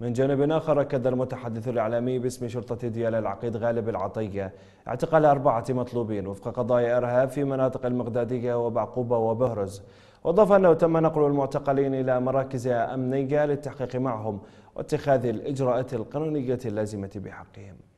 من جانب آخر أكد المتحدث الإعلامي باسم شرطة ديالى العقيد غالب العطية اعتقال أربعة مطلوبين وفق قضايا إرهاب في مناطق المقدادية وبعقوبة وبهرز وأضاف أنه تم نقل المعتقلين إلى مراكز أمنية للتحقيق معهم واتخاذ الإجراءات القانونية اللازمة بحقهم